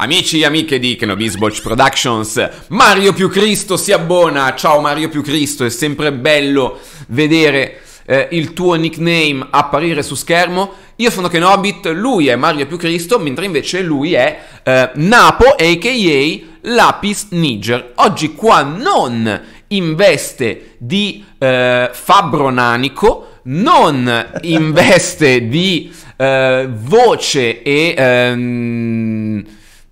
Amici e amiche di Kenobi's Productions, Mario più Cristo si abbona. Ciao Mario più Cristo, è sempre bello vedere eh, il tuo nickname apparire su schermo. Io sono Kenobit, lui è Mario più Cristo, mentre invece lui è eh, Napo, a.k.a. Lapis Niger. Oggi qua non in veste di eh, fabbro nanico, non in veste di eh, voce e... Ehm,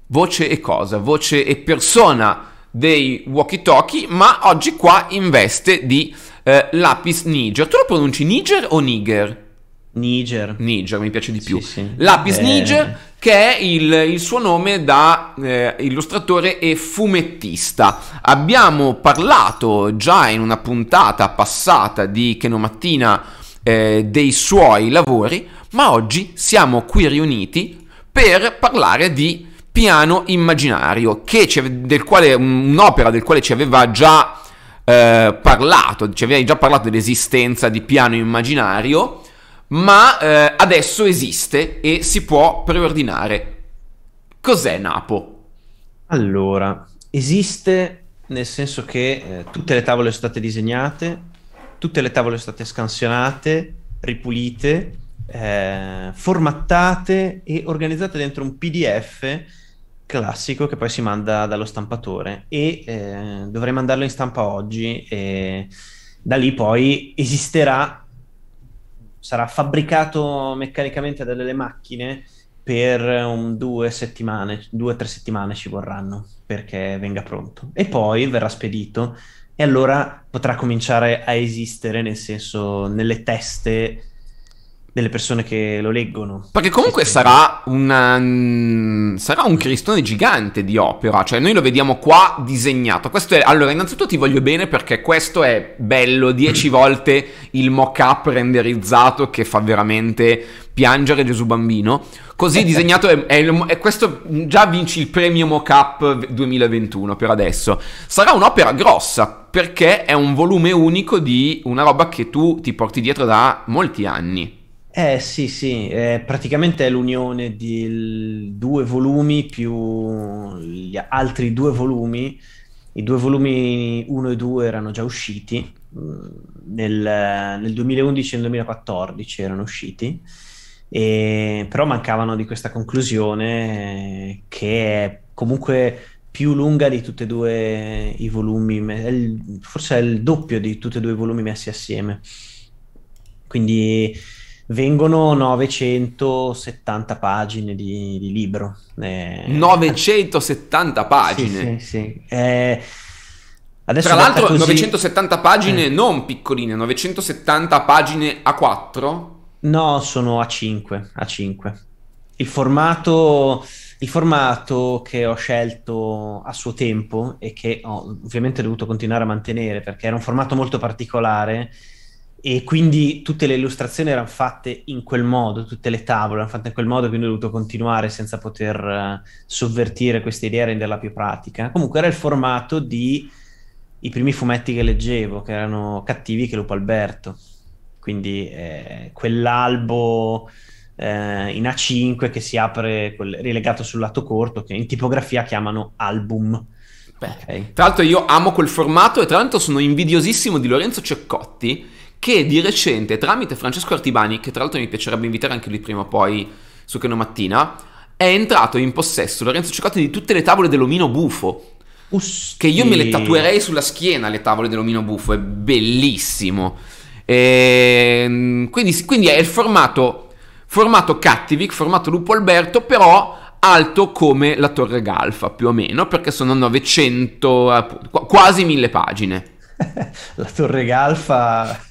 voce e cosa, voce e persona dei walkie-talkie, ma oggi qua in veste di eh, Lapis Niger. Tu lo pronunci Niger o Niger? Niger. Niger, mi piace di più. Sì, sì. Lapis eh... Niger, che è il, il, suo nome da eh, illustratore e fumettista. Abbiamo parlato già in una puntata passata di Kenomattina Mattina eh, dei suoi lavori, ma oggi siamo qui riuniti per parlare di piano immaginario ave- del quale, un'opera del quale ci aveva già eh, parlato, ci avevi già parlato dell'esistenza di piano immaginario, ma eh, adesso esiste e si può preordinare. Cos'è Napo? Allora, esiste nel senso che eh, tutte le tavole sono state disegnate, tutte le tavole sono state scansionate, ripulite, eh, formattate e organizzate dentro un PDF classico che poi si manda dallo stampatore e eh, dovrei mandarlo in stampa oggi e da lì poi esisterà, sarà fabbricato meccanicamente da delle macchine per un um, due settimane, due o tre settimane ci vorranno perché venga pronto e poi verrà spedito e allora potrà cominciare a esistere nel senso nelle teste delle persone che lo leggono. Perché comunque sarà, una, um, sarà un cristone gigante di opera, cioè noi lo vediamo qua disegnato. È, allora, innanzitutto ti voglio bene perché questo è bello, dieci volte il mock-up renderizzato che fa veramente piangere Gesù Bambino. Così disegnato è, è, è questo già vinci il premio mock-up 2021 per adesso. Sarà un'opera grossa perché è un volume unico di una roba che tu ti porti dietro da molti anni eh sì, sì, eh, praticamente è l'unione di due volumi più gli altri due volumi. I due volumi 1 e 2 erano già usciti mm, nel, nel 2011 e nel 2014 erano usciti, e, però mancavano di questa conclusione che è comunque più lunga di tutti e due i volumi, forse è il doppio di tutti e due i volumi messi assieme. Quindi vengono 970 pagine di, di libro. Eh, 970 pagine? Sì, sì, sì. Eh, Adesso Tra l'altro, così... 970 pagine eh. non piccoline, 970 pagine A4? No, sono A5, A5. Il formato, il formato che ho scelto a suo tempo e che ho ovviamente dovuto continuare a mantenere perché era un formato molto particolare, e quindi tutte le illustrazioni erano fatte in quel modo, tutte le tavole erano fatte in quel modo, quindi ho dovuto continuare senza poter eh, sovvertire questa idea e renderla più pratica. Comunque era il formato di i primi fumetti che leggevo, che erano Cattivi che Lupo Alberto, quindi eh, quell'albo eh, in A5 che si apre, quel, rilegato sul lato corto, che in tipografia chiamano album. Beh, okay. Tra l'altro io amo quel formato e tra l'altro sono invidiosissimo di Lorenzo Ceccotti che di recente, tramite Francesco Artibani, che tra l'altro mi piacerebbe invitare anche lui prima o poi su Cano Mattina, è entrato in possesso Lorenzo Ciccotti di tutte le tavole dell'omino bufo. Usti. Che io me le tatuerei sulla schiena le tavole dell'omino bufo, è bellissimo. E, ehm, quindi, quindi, è il formato, formato Cattivic, formato Lupo Alberto, però alto come la Torre Galfa, più o meno, perché sono 900, quasi 1000 pagine. la torre Galfa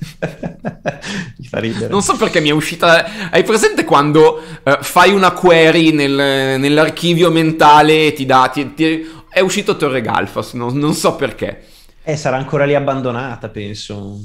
mi fa ridere. Non so perché mi è uscita. Hai presente quando uh, fai una query nel, nell'archivio mentale e ti dà. Ti, ti... È uscito Torre Galfa, non, non so perché. Eh, sarà ancora lì abbandonata, penso.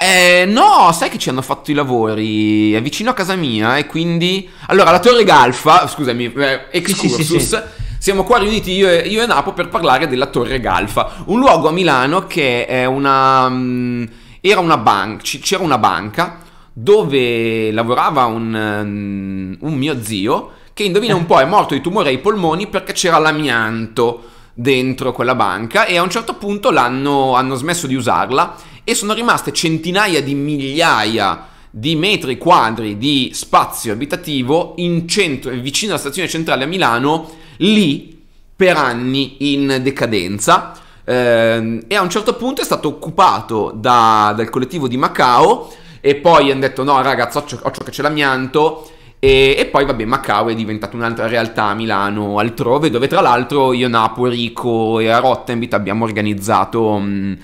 Eh, no, sai che ci hanno fatto i lavori, è vicino a casa mia e quindi... Allora, la Torre Galfa, scusami, eh, excursus, sì, sì, sì, siamo qua riuniti io e, io e Napo per parlare della Torre Galfa, un luogo a Milano che è una, mm, era una banca, c'era una banca dove lavorava un, mm, un mio zio che indovina un po' è morto di tumore ai polmoni perché c'era l'amianto dentro quella banca e a un certo punto l'hanno hanno smesso di usarla e sono rimaste centinaia di migliaia di metri quadri di spazio abitativo in centro, vicino alla stazione centrale a Milano lì per anni in decadenza ehm, e a un certo punto è stato occupato da, dal collettivo di Macao e poi hanno detto no ragazzi ho ciò che c'è l'amianto e, e, poi vabbè Macao è diventata un'altra realtà Milano altrove dove tra l'altro io Napo, Rico e a Rottenbit abbiamo organizzato... Mh,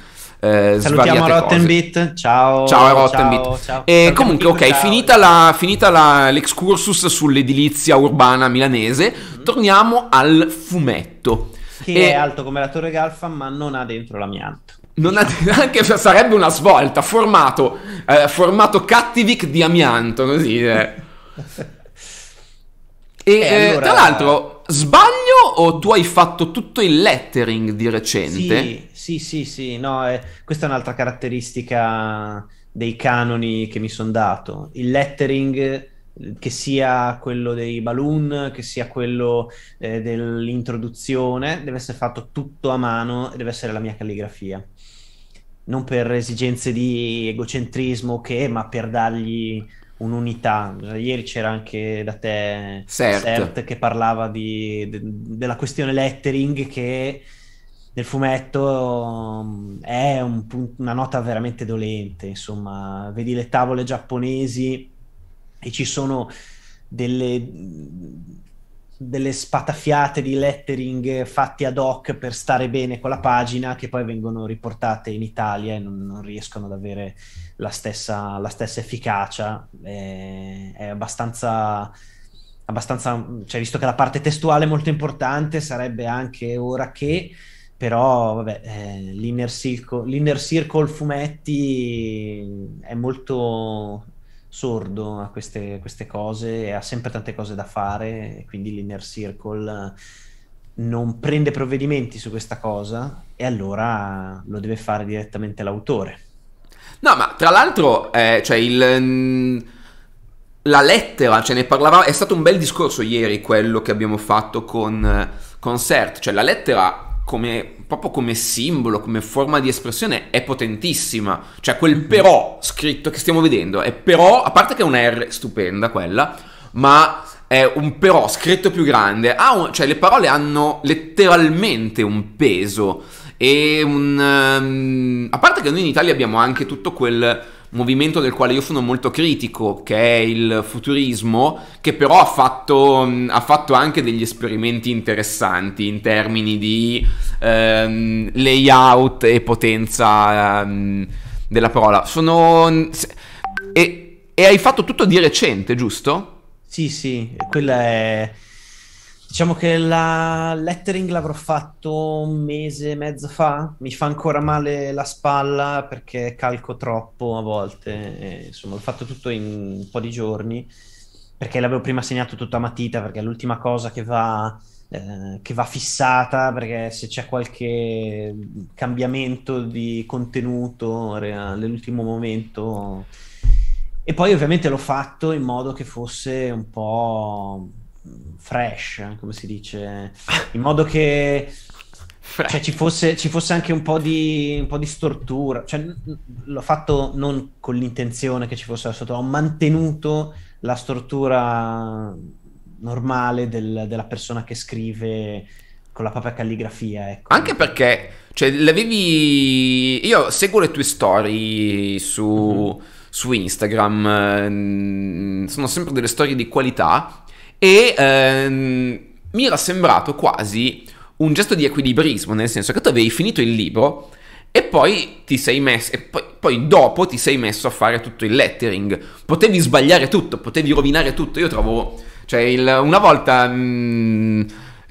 eh, Salutiamo Rottenbit, ciao. Ciao eh, Rottenbit. Ciao, ciao. Eh, comunque, ok, ciao. finita, la, finita la, l'excursus sull'edilizia urbana milanese, mm-hmm. torniamo al fumetto. Che e... è alto come la Torre Galfa, ma non ha dentro l'amianto. Non ha, anche sarebbe una svolta, formato, eh, formato Cattivic di amianto, così. Eh. e, e eh, allora... tra l'altro, Sbaglio o tu hai fatto tutto il lettering di recente? Sì, sì, sì, sì. no, eh, questa è un'altra caratteristica dei canoni che mi sono dato. Il lettering eh, che sia quello dei balloon, che sia quello eh, dell'introduzione, deve essere fatto tutto a mano e deve essere la mia calligrafia. Non per esigenze di egocentrismo, che, ma per dargli un'unità. Cioè, ieri c'era anche da te Cert, Cert che parlava di, de, della questione lettering che nel fumetto mm, è un, una nota veramente dolente. Insomma, vedi le tavole giapponesi e ci sono delle delle spatafiate di lettering fatti ad hoc per stare bene con la pagina che poi vengono riportate in Italia e non, non riescono ad avere la stessa, la stessa efficacia. È, è abbastanza, abbastanza, cioè visto che la parte testuale è molto importante, sarebbe anche ora che, però vabbè, eh, l'inner, circle, l'inner circle fumetti è molto sordo a queste, queste cose e ha sempre tante cose da fare e quindi l'Inner Circle eh, non prende provvedimenti su questa cosa e allora lo deve fare direttamente l'autore. No, ma tra l'altro, eh, cioè il, mm, la lettera, ce cioè ne parlava, è stato un bel discorso ieri quello che abbiamo fatto con, eh, con CERT, cioè la lettera come proprio come simbolo, come forma di espressione, è potentissima. Cioè, quel però scritto che stiamo vedendo è però, a parte che è una R stupenda quella, ma è un però scritto più grande. Un, cioè, le parole hanno letteralmente un peso. E un. Um, a parte che noi in Italia abbiamo anche tutto quel movimento del quale io sono molto critico, che è il futurismo, che però ha fatto, ha fatto anche degli esperimenti interessanti in termini di ehm, layout e potenza ehm, della parola. Sono... E, e hai fatto tutto di recente, giusto? Sì, sì, quella è Diciamo che la lettering l'avrò fatto un mese e mezzo fa, mi fa ancora male la spalla perché calco troppo a volte, e, insomma l'ho fatto tutto in un po' di giorni perché l'avevo prima segnato tutta a matita perché è l'ultima cosa che va, eh, che va fissata perché se c'è qualche cambiamento di contenuto all'ultimo momento e poi ovviamente l'ho fatto in modo che fosse un po' fresh, come si dice, in modo che cioè, ci, fosse, ci, fosse, anche un po' di, un po di stortura. Cioè, l'ho fatto non con l'intenzione che ci fosse la stortura, ho mantenuto la stortura normale del, della persona che scrive con la propria calligrafia. Ecco. Anche perché, cioè, l'avevi... Io seguo le tue storie su, mm-hmm. su Instagram, mm, sono sempre delle storie di qualità e ehm, mi era sembrato quasi un gesto di equilibrismo, nel senso che tu avevi finito il libro e poi ti sei messo, e poi, poi, dopo ti sei messo a fare tutto il lettering. Potevi sbagliare tutto, potevi rovinare tutto. Io trovo, cioè, il, una volta. Mh, mm,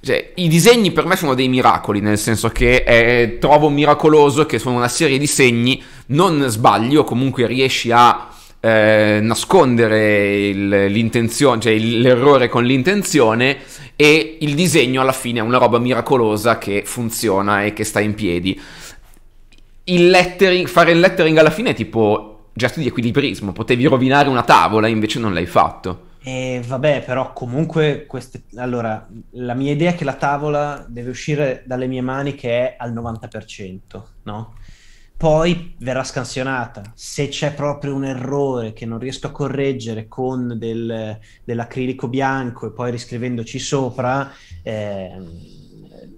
cioè, I disegni per me sono dei miracoli, nel senso che eh, trovo miracoloso che sono una serie di segni, non sbagli o comunque riesci a eh, nascondere il, l'intenzione, cioè il, l'errore con l'intenzione e il disegno alla fine è una roba miracolosa che funziona e che sta in piedi. Il lettering, fare il lettering alla fine è tipo gesto di equilibrismo, potevi rovinare una tavola, e invece non l'hai fatto. E vabbè, però comunque queste... allora, la mia idea è che la tavola deve uscire dalle mie mani che è al 90%, no? poi verrà scansionata. Se c'è proprio un errore che non riesco a correggere con del, dell'acrilico bianco e poi riscrivendoci sopra, eh,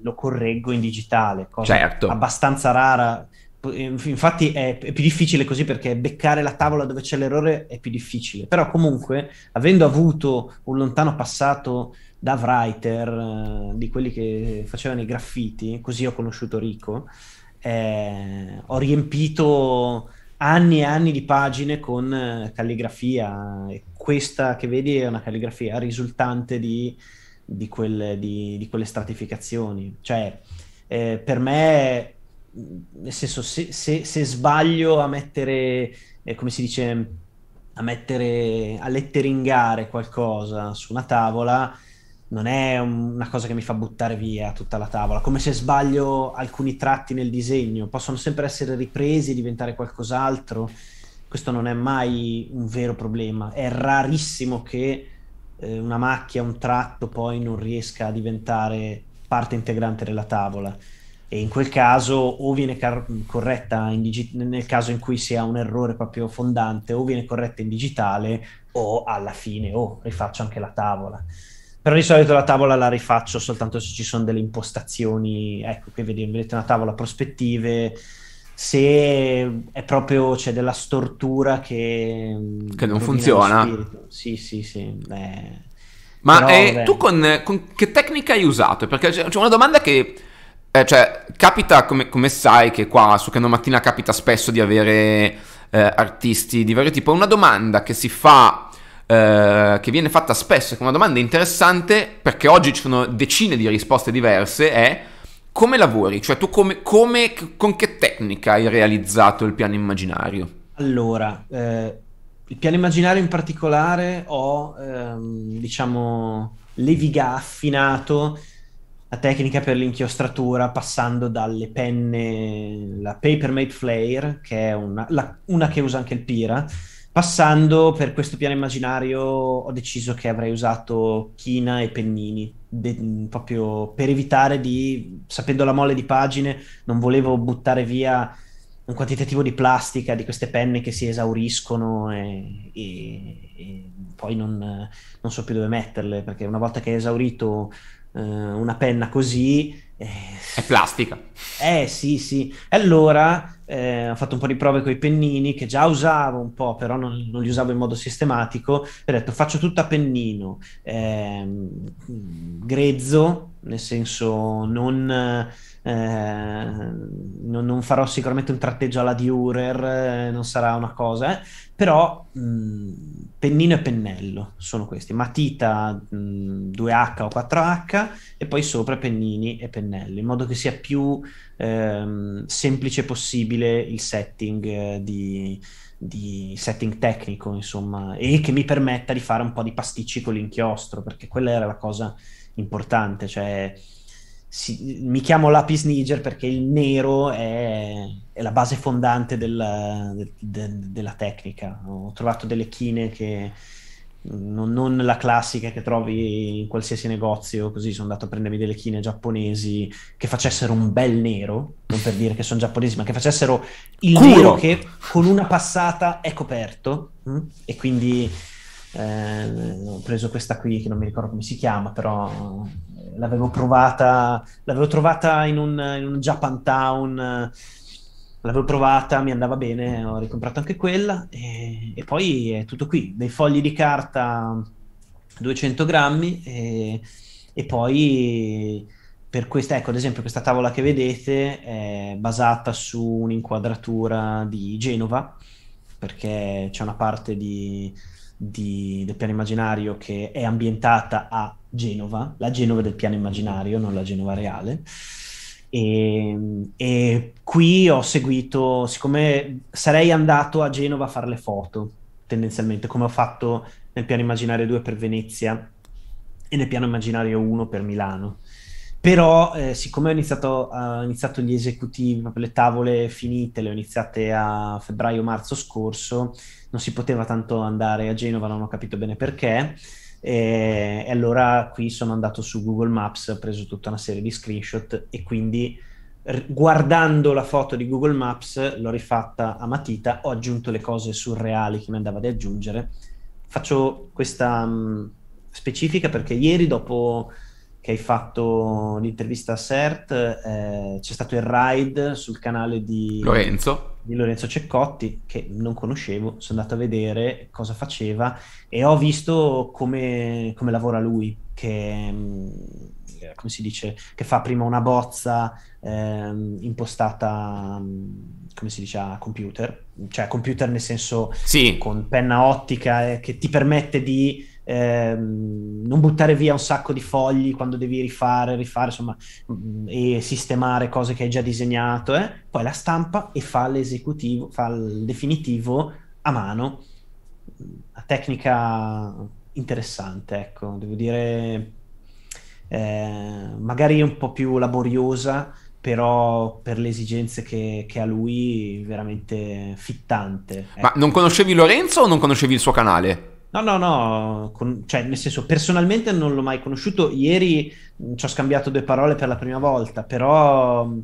lo correggo in digitale, cosa certo. abbastanza rara. Infatti è, è più difficile così perché beccare la tavola dove c'è l'errore è più difficile. Però comunque, avendo avuto un lontano passato da writer, eh, di quelli che facevano i graffiti, così ho conosciuto Rico, eh, ho riempito anni e anni di pagine con eh, calligrafia. E questa che vedi è una calligrafia risultante di, di, quelle, di, di quelle, stratificazioni. Cioè, eh, per me, nel senso, se, se, se sbaglio a mettere, eh, come si dice, a mettere, a letteringare qualcosa su una tavola, non è una cosa che mi fa buttare via tutta la tavola, come se sbaglio alcuni tratti nel disegno, possono sempre essere ripresi e diventare qualcos'altro, questo non è mai un vero problema, è rarissimo che eh, una macchia, un tratto poi non riesca a diventare parte integrante della tavola e in quel caso o viene car- corretta digi- nel caso in cui sia un errore proprio fondante o viene corretta in digitale o alla fine o oh, rifaccio anche la tavola. Però di solito la tavola la rifaccio soltanto se ci sono delle impostazioni, ecco, qui vedete una tavola prospettive, se è proprio c'è cioè, della stortura che, mm, che non funziona. Sì, sì, sì. Beh. Ma Però, eh, tu con, con, che tecnica hai usato? Eh, perché c'è, c'è una domanda che eh, cioè, capita, come, come, sai, che qua su Cano Mattina capita spesso di avere eh, artisti di vario tipo. Una domanda che si fa eh, che viene fatta spesso come una domanda interessante perché oggi ci sono decine di risposte diverse è come lavori? Cioè tu come, come con che tecnica hai realizzato il piano immaginario? Allora, eh, il piano immaginario in particolare ho, ehm, diciamo, leviga affinato la tecnica per l'inchiostratura passando dalle penne, la Papermate Flare, che è una, la, una che usa anche il Pira, Passando per questo piano immaginario ho deciso che avrei usato china e pennini, de- proprio per evitare di, sapendo la molle di pagine, non volevo buttare via un quantitativo di plastica di queste penne che si esauriscono e, e, e poi non, non, so più dove metterle, perché una volta che hai esaurito eh, una penna così, eh, è plastica. Eh sì, sì. Allora eh, ho fatto un po' di prove con i pennini che già usavo un po', però non, non li usavo in modo sistematico. Ho detto faccio tutto a pennino, eh, grezzo, nel senso non eh, non, non, farò sicuramente un tratteggio alla Durer, eh, non sarà una cosa, eh. però mh, pennino e pennello sono questi, matita mh, 2H o 4H e poi sopra pennini e pennelli, in modo che sia più ehm, semplice possibile il setting eh, di, di setting tecnico, insomma, e che mi permetta di fare un po' di pasticci con l'inchiostro, perché quella era la cosa importante, cioè si, mi chiamo Lapis Niger perché il nero è, è la base fondante della, de, de, della, tecnica. Ho trovato delle chine che non, non, la classica che trovi in qualsiasi negozio, così sono andato a prendermi delle chine giapponesi che facessero un bel nero, non per dire che sono giapponesi, ma che facessero il Curo. nero che con una passata è coperto mh? Mm? e quindi eh, ho preso questa qui che non mi ricordo come si chiama, però eh, l'avevo provata, l'avevo trovata in un, in un Japan Town, eh, l'avevo provata, mi andava bene, ho ricomprato anche quella e, e poi è tutto qui, dei fogli di carta 200 grammi e, e poi per questa, ecco ad esempio questa tavola che vedete è basata su un'inquadratura di Genova perché c'è una parte di di, del piano immaginario che è ambientata a Genova, la Genova del piano immaginario, non la Genova reale. E, ehm, e qui ho seguito, siccome sarei andato a Genova a fare le foto, tendenzialmente, come ho fatto nel piano immaginario 2 per Venezia e nel piano immaginario 1 per Milano però eh, siccome ho iniziato, ho iniziato, gli esecutivi, le tavole finite, le ho iniziate a febbraio-marzo scorso, non si poteva tanto andare a Genova, non ho capito bene perché, e, e allora qui sono andato su Google Maps, ho preso tutta una serie di screenshot e quindi r- guardando la foto di Google Maps l'ho rifatta a matita, ho aggiunto le cose surreali che mi andava di aggiungere. Faccio questa mh, mm, specifica perché ieri dopo che hai fatto l'intervista a CERT, eh, c'è stato il raid sul canale di Lorenzo. di Lorenzo. Ceccotti, che non conoscevo, sono andato a vedere cosa faceva e ho visto come, come lavora lui, che, mm, eh, come si dice, che fa prima una bozza eh, impostata, mm, come si dice, a computer, cioè computer nel senso sì. con penna ottica eh, che ti permette di ehm, non buttare via un sacco di fogli quando devi rifare, rifare, insomma, mh, mm, e sistemare cose che hai già disegnato, eh? poi la stampa e fa l'esecutivo, fa il definitivo a mano. Una tecnica interessante, ecco, devo dire, eh, magari un po' più laboriosa, però per le esigenze che, che ha lui veramente fittante. Ecco. Ma non conoscevi Lorenzo o non conoscevi il suo canale? No, no, no, con, cioè nel senso personalmente non l'ho mai conosciuto, ieri mm, ci ho scambiato due parole per la prima volta, però mm,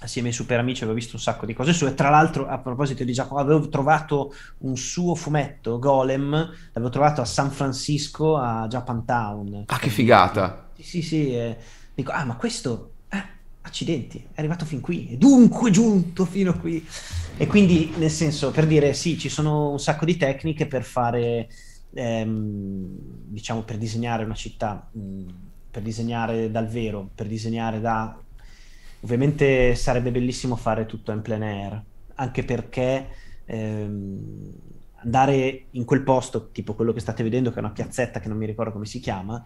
assieme ai super amici avevo visto un sacco di cose sue, tra l'altro a proposito di Giacomo avevo trovato un suo fumetto, Golem, l'avevo trovato a San Francisco a Japantown. Ah che figata! Sì, sì, sì, eh, dico, ah ma questo eh, accidenti, è arrivato fin qui, è dunque giunto fino qui. E quindi, nel senso, per dire, sì, ci sono un sacco di tecniche per fare ehm, diciamo per disegnare una città, mh, mm, per disegnare dal vero, per disegnare da... Ovviamente sarebbe bellissimo fare tutto in plein air, anche perché ehm, andare in quel posto, tipo quello che state vedendo, che è una piazzetta che non mi ricordo come si chiama,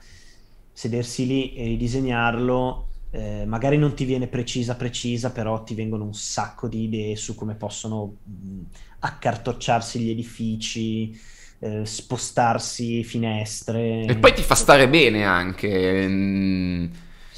sedersi lì e ridisegnarlo, eh, magari non ti viene precisa precisa, però ti vengono un sacco di idee su come possono mh, mm, accartocciarsi gli edifici, eh, spostarsi finestre. E poi ti fa stare bene anche. Mm.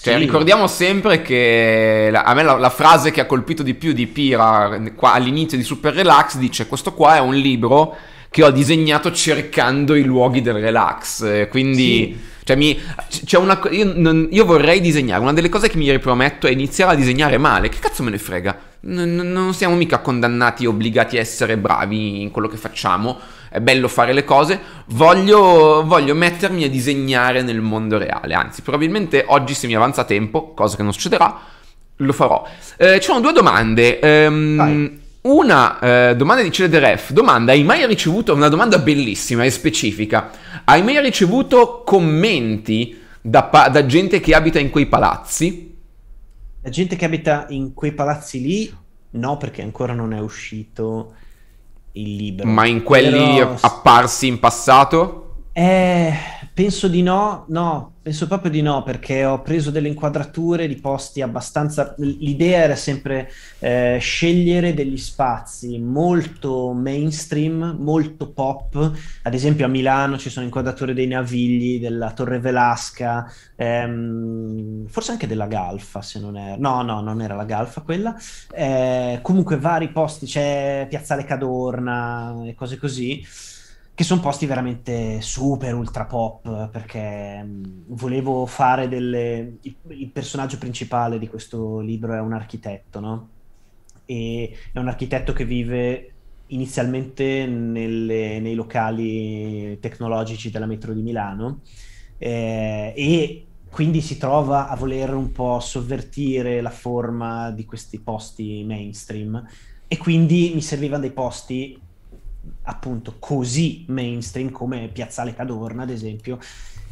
Cioè, sì. ricordiamo sempre che la, a me la, la, frase che ha colpito di più di Pira mm, qua, all'inizio di Super Relax dice: Questo qua è un libro che ho disegnato cercando i luoghi del relax. Eh, quindi, sì. cioè, mi, una, io, non, io, vorrei disegnare. Una delle cose che mi riprometto è iniziare a disegnare male. Che cazzo me ne frega? N- non siamo mica condannati e obbligati a essere bravi in quello che facciamo è bello fare le cose, voglio, voglio mettermi a disegnare nel mondo reale, anzi probabilmente oggi se mi avanza tempo, cosa che non succederà, lo farò. Eh, ci sono due domande. Ehm, una eh, domanda di CDRF, domanda, hai mai ricevuto, una domanda bellissima e specifica, hai mai ricevuto commenti da, pa- da gente che abita in quei palazzi? La gente che abita in quei palazzi lì, no, perché ancora non è uscito il libro. Ma in quelli Però... apparsi in passato? Eh Penso di no, no, penso proprio di no, perché ho preso delle inquadrature di posti abbastanza... L'idea era sempre eh, scegliere degli spazi molto mainstream, molto pop. Ad esempio a Milano ci sono inquadrature dei Navigli, della Torre Velasca, ehm, forse anche della Galfa, se non è. No, no, non era la Galfa quella. Eh, comunque vari posti, c'è Piazzale Cadorna e cose così che sono posti veramente super ultra pop perché mm, volevo fare delle il, il, personaggio principale di questo libro è un architetto, no? E è un architetto che vive inizialmente nelle, nei locali tecnologici della metro di Milano eh, e quindi si trova a voler un po' sovvertire la forma di questi posti mainstream e quindi mi servivano dei posti appunto così mainstream come Piazzale Cadorna, ad esempio,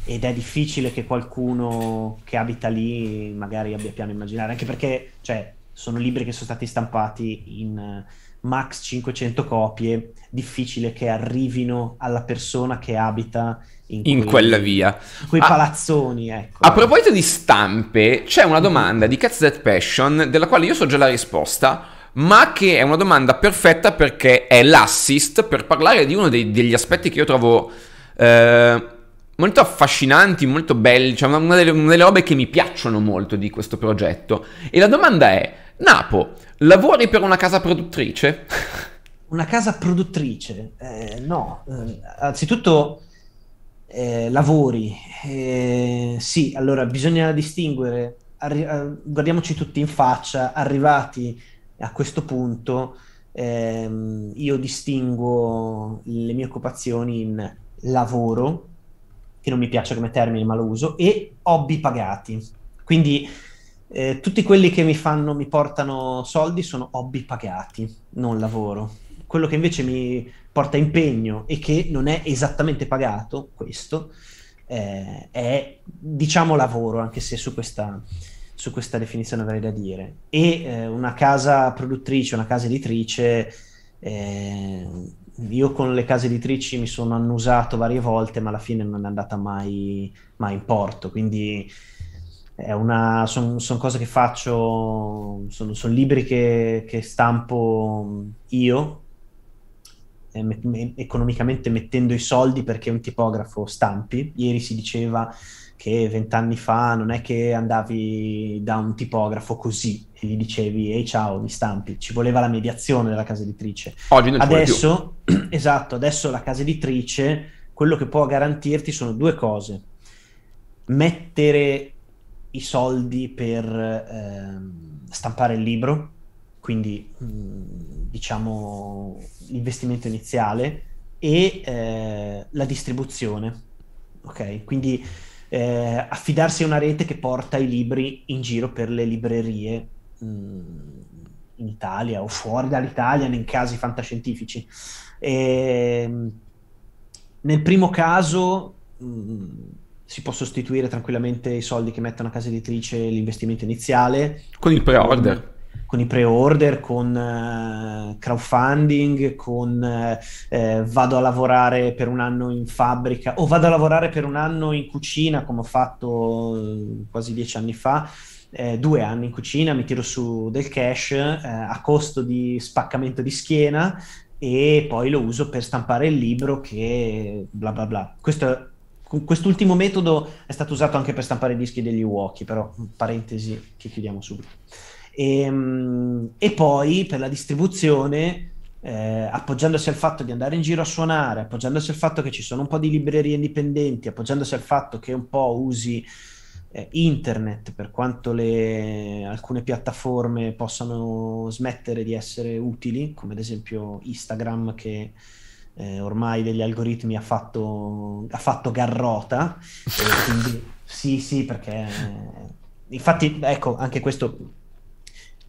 ed è difficile che qualcuno che abita lì magari abbia piano immaginare, anche perché cioè, sono libri che sono stati stampati in eh, max 500 copie, difficile che arrivino alla persona che abita in, in quei, quella via. Quei a, ah, palazzoni, ecco. A proposito di stampe, c'è una domanda di Cats That Passion della quale io so già la risposta, ma che è una domanda perfetta perché è l'assist per parlare di uno dei, degli aspetti che io trovo eh, molto affascinanti, molto belli, cioè una delle, una delle robe che mi piacciono molto di questo progetto. E la domanda è, Napo, lavori per una casa produttrice? Una casa produttrice? Eh, no, eh, anzitutto... Eh, lavori. Eh, sì, allora bisogna distinguere, arri- eh, guardiamoci tutti in faccia, arrivati a questo punto ehm, io distingo le mie occupazioni in lavoro, che non mi piace come termine ma lo uso, e hobby pagati. Quindi eh, tutti quelli che mi fanno, mi portano soldi sono hobby pagati, non lavoro. Quello che invece mi porta impegno e che non è esattamente pagato, questo, eh, è diciamo lavoro, anche se su questa su questa definizione avrei da dire. E eh, una casa produttrice, una casa editrice, eh, io con le case editrici mi sono annusato varie volte, ma alla fine non è andata mai, mai in porto. Quindi sono son cose che faccio, sono son libri che, che, stampo io, economicamente mettendo i soldi perché un tipografo stampi. Ieri si diceva che vent'anni fa non è che andavi da un tipografo così e gli dicevi ehi ciao mi stampi, ci voleva la mediazione della casa editrice. Oggi non adesso, esatto, adesso la casa editrice quello che può garantirti sono due cose. Mettere i soldi per eh, stampare il libro, quindi mm, diciamo l'investimento iniziale e eh, la distribuzione. Ok, quindi eh, affidarsi a una rete che porta i libri in giro per le librerie mh, mm, in Italia o fuori dall'Italia, in casi fantascientifici. E, ehm, nel primo caso mh, mm, si può sostituire tranquillamente i soldi che mette una casa editrice l'investimento iniziale con il pre-order con i pre-order, con uh, crowdfunding, con uh, vado a lavorare per un anno in fabbrica o vado a lavorare per un anno in cucina come ho fatto quasi dieci anni fa. Eh, due anni in cucina, mi tiro su del cash eh, a costo di spaccamento di schiena e poi lo uso per stampare il libro che bla bla bla. Questo, quest'ultimo metodo è stato usato anche per stampare i dischi degli Walkie, però parentesi che chiudiamo subito. E, ehm, e poi per la distribuzione, eh, appoggiandosi al fatto di andare in giro a suonare, appoggiandosi al fatto che ci sono un po' di librerie indipendenti, appoggiandosi al fatto che un po' usi eh, internet, per quanto le, alcune piattaforme possano smettere di essere utili, come ad esempio Instagram che eh, ormai degli algoritmi ha fatto, ha fatto garrota. quindi, sì, sì, perché eh, infatti, ecco, anche questo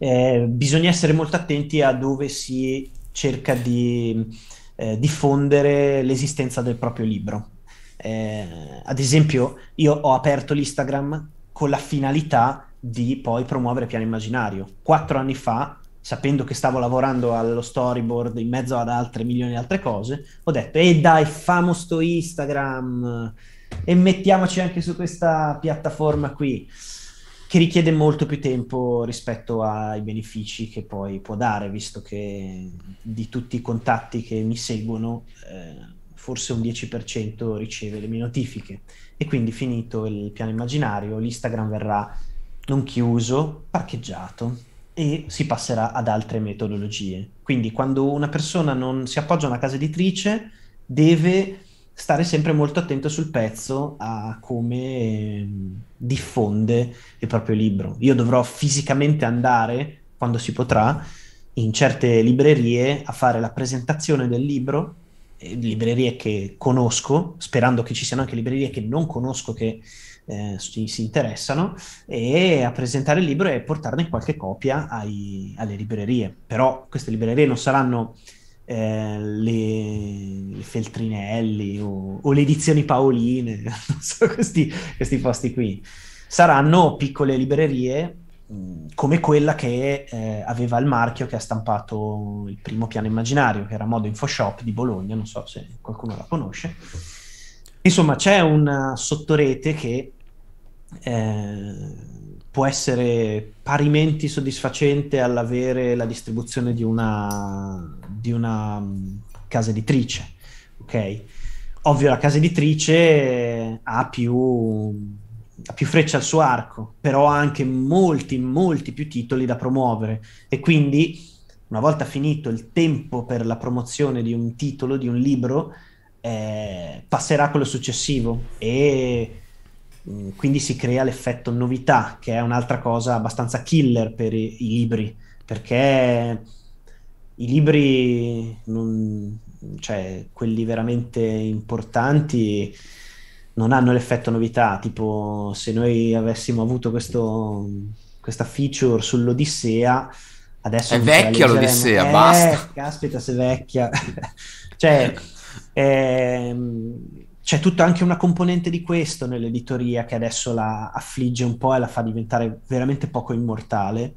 eh, bisogna essere molto attenti a dove si cerca di eh, diffondere l'esistenza del proprio libro. Eh, ad esempio, io ho aperto l'Instagram con la finalità di poi promuovere piano immaginario. Quattro anni fa, sapendo che stavo lavorando allo storyboard in mezzo ad altre milioni di altre cose, ho detto: E eh, dai, famo sto Instagram e mettiamoci anche su questa piattaforma qui che richiede molto più tempo rispetto ai benefici che poi può dare, visto che di tutti i contatti che mi seguono eh, forse un 10% riceve le mie notifiche e quindi finito il piano immaginario l'Instagram verrà non chiuso, parcheggiato e si passerà ad altre metodologie. Quindi quando una persona non si appoggia a una casa editrice deve stare sempre molto attento sul pezzo a come ehm, diffonde il proprio libro. Io dovrò fisicamente andare, quando si potrà, in certe librerie a fare la presentazione del libro, librerie che conosco, sperando che ci siano anche librerie che non conosco che eh, si, si, interessano, e a presentare il libro e portarne qualche copia ai, alle librerie. Però queste librerie non saranno eh, le, le, Feltrinelli o, o, le edizioni Paoline, so, questi, questi, posti qui. Saranno piccole librerie mm, come quella che eh, aveva il marchio che ha stampato il primo piano immaginario, che era Modo Infoshop di Bologna, non so se qualcuno la conosce. Insomma, c'è una sottorete che eh, può essere parimenti soddisfacente all'avere la distribuzione di una di una mm, casa editrice, ok? Ovvio la casa editrice ha più, ha più frecce al suo arco, però ha anche molti, molti più titoli da promuovere e quindi una volta finito il tempo per la promozione di un titolo, di un libro, eh, passerà quello successivo e mm, quindi si crea l'effetto novità, che è un'altra cosa abbastanza killer per i, i libri, perché i libri, non, cioè quelli veramente importanti, non hanno l'effetto novità. Tipo, se noi avessimo avuto questo, questa feature sull'Odissea, adesso. È vecchia la l'Odissea, eh, basta. Caspita, se vecchia. cioè, eh, c'è tutta anche una componente di questo nell'editoria che adesso la affligge un po' e la fa diventare veramente poco immortale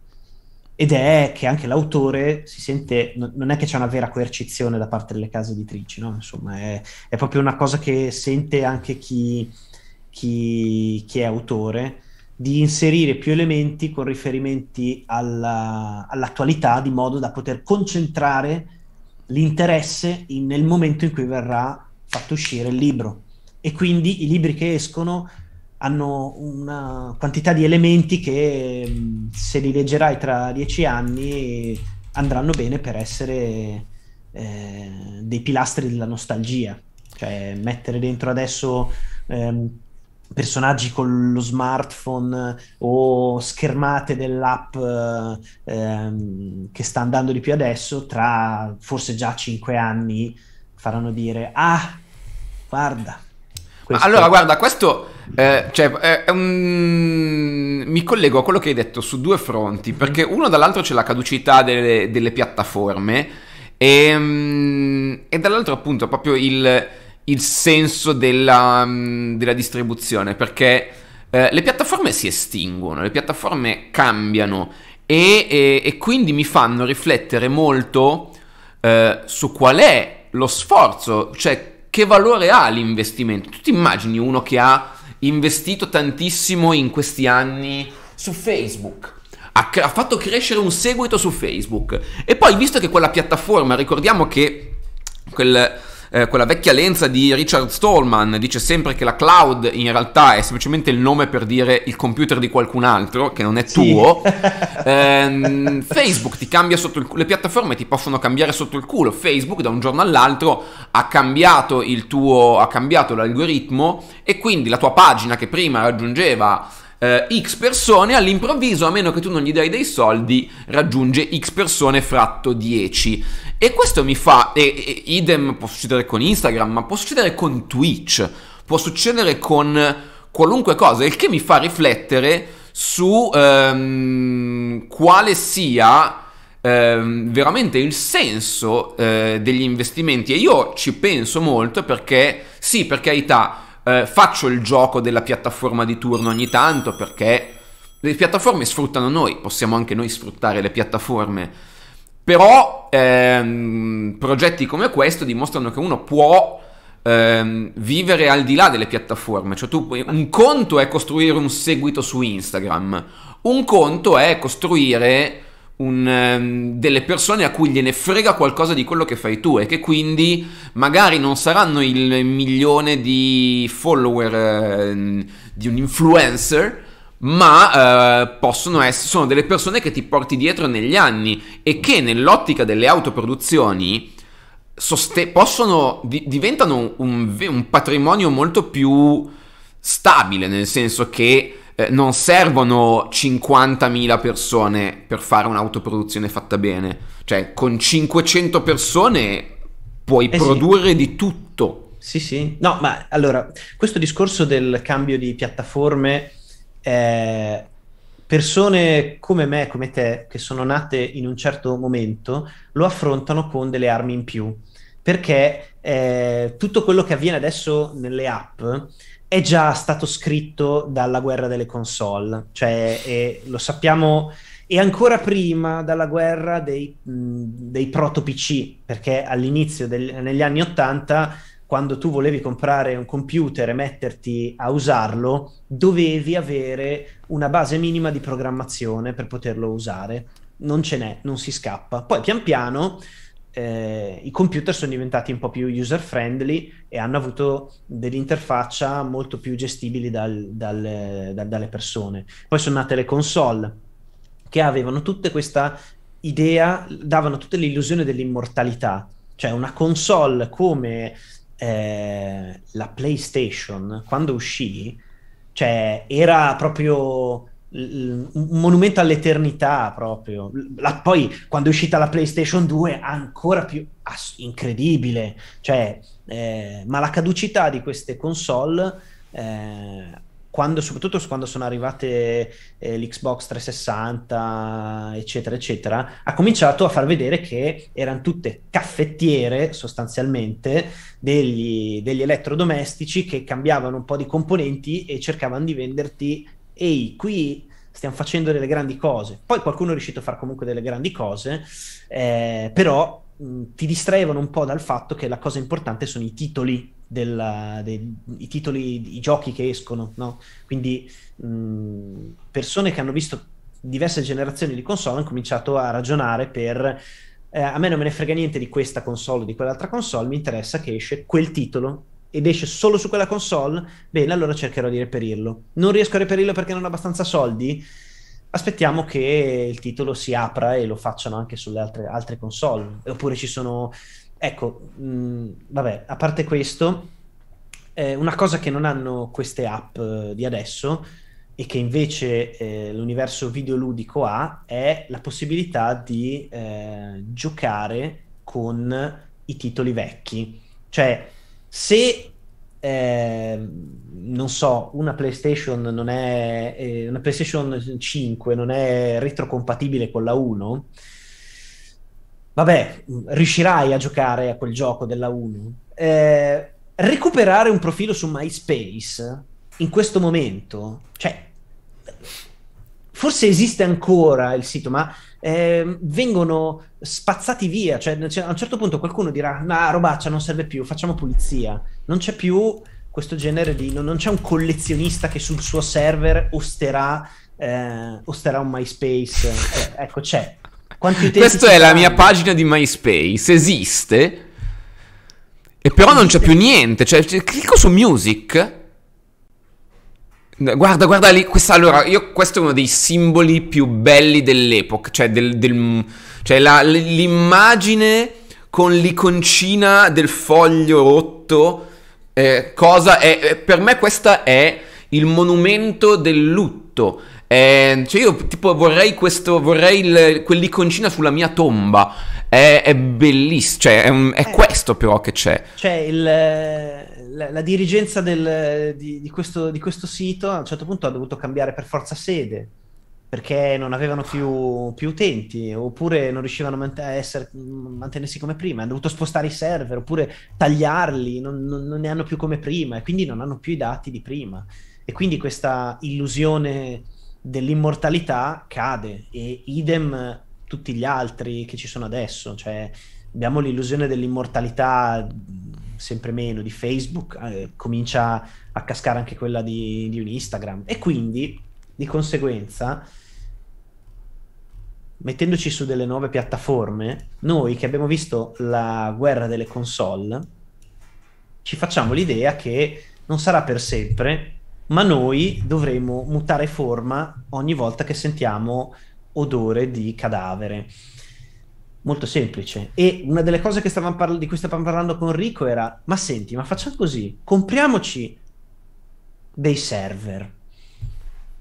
ed è che anche l'autore si sente, non è che c'è una vera coercizione da parte delle case editrici, no? insomma è, è, proprio una cosa che sente anche chi, chi, chi, è autore di inserire più elementi con riferimenti alla, all'attualità di modo da poter concentrare l'interesse in, nel momento in cui verrà fatto uscire il libro e quindi i libri che escono hanno una quantità di elementi che mm, se li leggerai tra dieci anni andranno bene per essere eh, dei pilastri della nostalgia. Cioè mettere dentro adesso ehm, personaggi con lo smartphone o schermate dell'app eh, ehm, che sta andando di più adesso, tra forse già cinque anni faranno dire ah guarda questo... Allora, guarda, questo eh, cioè, è, un... mi collego a quello che hai detto su due fronti, mm-hmm. perché uno dall'altro c'è la caducità delle, delle piattaforme e, mm, e, dall'altro appunto proprio il, il senso della, mm, della, distribuzione, perché eh, le piattaforme si estinguono, le piattaforme cambiano e, e, e quindi mi fanno riflettere molto eh, su qual è lo sforzo, cioè che valore ha l'investimento? Tu ti immagini uno che ha investito tantissimo in questi anni su Facebook? Ha, ha fatto crescere un seguito su Facebook e poi visto che quella piattaforma, ricordiamo che quel eh, quella vecchia lenza di Richard Stallman, dice sempre che la cloud in realtà è semplicemente il nome per dire il computer di qualcun altro, che non è sì. tuo. eh, Facebook ti cambia sotto il culo, le piattaforme ti possono cambiare sotto il culo. Facebook da un giorno all'altro ha cambiato il tuo, ha cambiato l'algoritmo e quindi la tua pagina che prima raggiungeva eh, X persone, all'improvviso, a meno che tu non gli dai dei soldi, raggiunge X persone fratto 10. E questo mi fa, e, e, idem può succedere con Instagram, ma può succedere con Twitch, può succedere con qualunque cosa, il che mi fa riflettere su ehm, quale sia ehm, veramente il senso eh, degli investimenti. E io ci penso molto perché, sì, per carità, eh, faccio il gioco della piattaforma di turno ogni tanto perché le piattaforme sfruttano noi, possiamo anche noi sfruttare le piattaforme. Però ehm, progetti come questo dimostrano che uno può ehm, vivere al di là delle piattaforme. Cioè, tu, un conto è costruire un seguito su Instagram, un conto è costruire un, um, delle persone a cui gliene frega qualcosa di quello che fai tu e che quindi magari non saranno il milione di follower uh, di un influencer, ma uh, possono essere, sono delle persone che ti porti dietro negli anni e che nell'ottica delle autoproduzioni soste- possono, di- diventano un, un patrimonio molto più stabile, nel senso che eh, non servono 50.000 persone per fare un'autoproduzione fatta bene. Cioè, con 500 persone puoi eh produrre sì. di tutto. Sì, sì. No, ma allora, questo discorso del cambio di piattaforme, eh, persone come me, come te, che sono nate in un certo momento, lo affrontano con delle armi in più. Perché eh, tutto quello che avviene adesso nelle app è già stato scritto dalla guerra delle console, cioè è, lo sappiamo e ancora prima dalla guerra dei, mh, dei proto-PC, perché all'inizio, del, negli anni 80, quando tu volevi comprare un computer e metterti a usarlo, dovevi avere una base minima di programmazione per poterlo usare. Non ce n'è, non si scappa. Poi pian piano eh, i computer sono diventati un po' più user friendly e hanno avuto dell'interfaccia molto più gestibili dal, dal, dal, dalle persone. Poi sono nate le console che avevano tutta questa idea, davano tutta l'illusione dell'immortalità, cioè una console come eh, la PlayStation quando uscì, cioè era proprio un monumento all'eternità proprio. La, poi quando è uscita la PlayStation 2 ancora più ass- incredibile, cioè, eh, ma la caducità di queste console eh, quando, soprattutto quando sono arrivate eh, l'Xbox 360, eccetera, eccetera, ha cominciato a far vedere che erano tutte caffettiere sostanzialmente degli, degli elettrodomestici che cambiavano un po' di componenti e cercavano di venderti ehi, qui stiamo facendo delle grandi cose. Poi qualcuno è riuscito a fare comunque delle grandi cose, eh, però mh, ti distraevano un po' dal fatto che la cosa importante sono i titoli, della, dei, i, titoli i giochi che escono, no? Quindi mh, persone che hanno visto diverse generazioni di console hanno cominciato a ragionare per... Eh, a me non me ne frega niente di questa console o di quell'altra console, mi interessa che esce quel titolo ed esce solo su quella console, bene, allora cercherò di reperirlo. Non riesco a reperirlo perché non ho abbastanza soldi. Aspettiamo che il titolo si apra e lo facciano anche sulle altre, altre console. Oppure ci sono. Ecco, mh, mm, vabbè, a parte questo, eh, una cosa che non hanno queste app eh, di adesso e che invece eh, l'universo videoludico ha è la possibilità di eh, giocare con i titoli vecchi. Cioè, se eh, non so, una PlayStation non è eh, una PlayStation 5 non è retrocompatibile con la 1 vabbè, riuscirai a giocare a quel gioco della 1. Eh, recuperare un profilo su MySpace in questo momento, cioè, forse esiste ancora il sito, ma eh, vengono spazzati via. Cioè, cioè, a un certo punto qualcuno dirà: Ma robaccia non serve più, facciamo pulizia. Non c'è più questo genere di. Non, non c'è un collezionista che sul suo server osterà, eh, osterà un MySpace. Eh, ecco, c'è. Questa è la mia pagina di MySpace. Esiste. E però non c'è più niente. Cioè, clicco su music Guarda, guarda lì, questa, allora, io, questo è uno dei simboli più belli dell'epoca, cioè, del, del, cioè la, l'immagine con l'iconcina del foglio rotto, eh, cosa è, eh, per me questo è il monumento del lutto, eh, cioè io tipo vorrei questo, vorrei il, quell'iconcina sulla mia tomba, è, è bellissimo, cioè è, è eh. questo però che c'è. Cioè il la, la dirigenza del, di, di, questo, di questo sito a un certo punto ha dovuto cambiare per forza sede perché non avevano più, più, utenti oppure non riuscivano a, mant- essere, mm, mantenersi come prima, hanno dovuto spostare i server oppure tagliarli, non, non, non, ne hanno più come prima e quindi non hanno più i dati di prima. E quindi questa illusione dell'immortalità cade e idem tutti gli altri che ci sono adesso, cioè abbiamo l'illusione dell'immortalità sempre meno di Facebook, eh, comincia a cascare anche quella di, di un Instagram. E quindi, di conseguenza, mettendoci su delle nuove piattaforme, noi che abbiamo visto la guerra delle console, ci facciamo l'idea che non sarà per sempre, ma noi dovremo mutare forma ogni volta che sentiamo odore di cadavere molto semplice. E una delle cose parla- di cui stavamo parlando con Rico era: ma senti, ma facciamo così, compriamoci dei server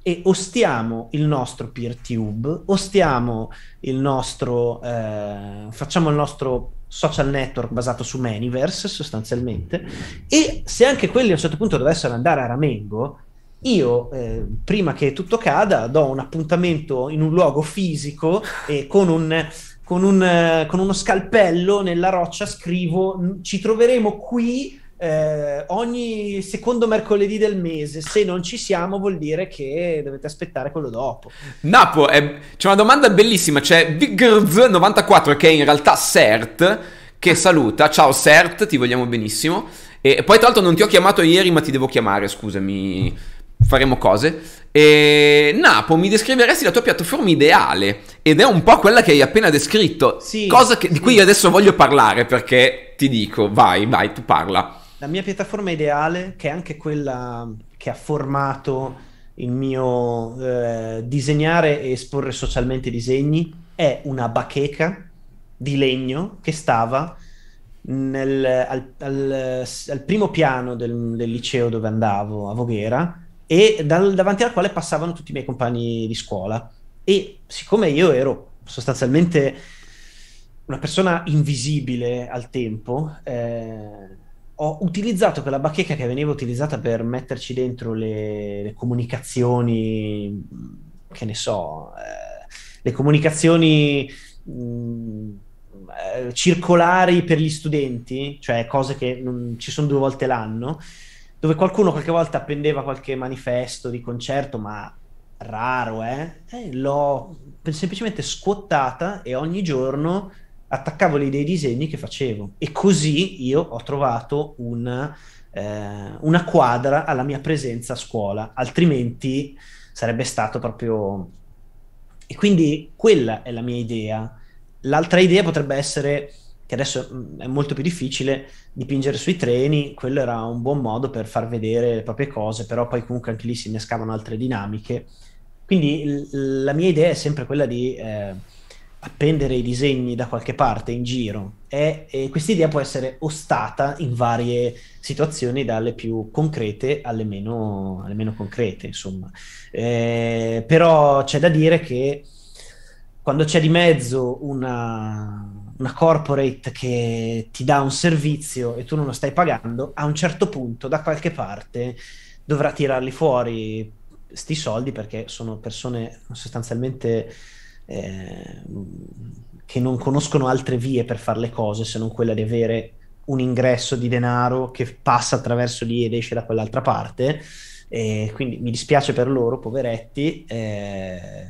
e ostiamo il nostro PeerTube, ostiamo il nostro, eh, facciamo il nostro social network basato su Maniverse sostanzialmente e se anche quelli a un certo punto dovessero andare a Ramengo io eh, prima che tutto cada do un appuntamento in un luogo fisico e con un con, un, eh, con uno scalpello nella roccia scrivo ci troveremo qui eh, ogni secondo mercoledì del mese. Se non ci siamo, vuol dire che dovete aspettare quello dopo. Napo, è... c'è una domanda bellissima. C'è Vigrz94 che è in realtà Sert che ah. saluta. Ciao Sert, ti vogliamo benissimo. E poi tra l'altro non ti ho chiamato ieri, ma ti devo chiamare, scusami faremo cose. E Napo, mi descriveresti la tua piattaforma ideale? Ed è un po' quella che hai appena descritto, sì, cosa che, di cui adesso voglio parlare perché ti dico, vai, vai, tu parla. La mia piattaforma ideale, che è anche quella che ha formato il mio eh, disegnare e esporre socialmente i disegni, è una bacheca di legno che stava nel, al, al, al, primo piano del, del liceo dove andavo a Voghera e dal, davanti alla quale passavano tutti i miei compagni di scuola. E siccome io ero sostanzialmente una persona invisibile al tempo, eh, ho utilizzato quella bacheca che veniva utilizzata per metterci dentro le, le comunicazioni, che ne so, eh, le comunicazioni mh, mm, eh, circolari per gli studenti, cioè cose che non, ci sono due volte l'anno dove qualcuno qualche volta appendeva qualche manifesto di concerto, ma raro, eh? eh l'ho semplicemente squottata e ogni giorno attaccavo lì dei disegni che facevo. E così io ho trovato un, eh, una quadra alla mia presenza a scuola, altrimenti sarebbe stato proprio... E quindi quella è la mia idea. L'altra idea potrebbe essere che adesso è molto più difficile dipingere sui treni, quello era un buon modo per far vedere le proprie cose, però poi comunque anche lì si innescavano altre dinamiche. Quindi l- la mia idea è sempre quella di eh, appendere i disegni da qualche parte in giro e, e questa idea può essere ostata in varie situazioni dalle più concrete alle meno, alle meno concrete insomma eh, però c'è da dire che quando c'è di mezzo una, una corporate che ti dà un servizio e tu non lo stai pagando, a un certo punto da qualche parte dovrà tirarli fuori sti soldi perché sono persone sostanzialmente eh, che non conoscono altre vie per fare le cose se non quella di avere un ingresso di denaro che passa attraverso lì ed esce da quell'altra parte. E quindi mi dispiace per loro, poveretti. Eh,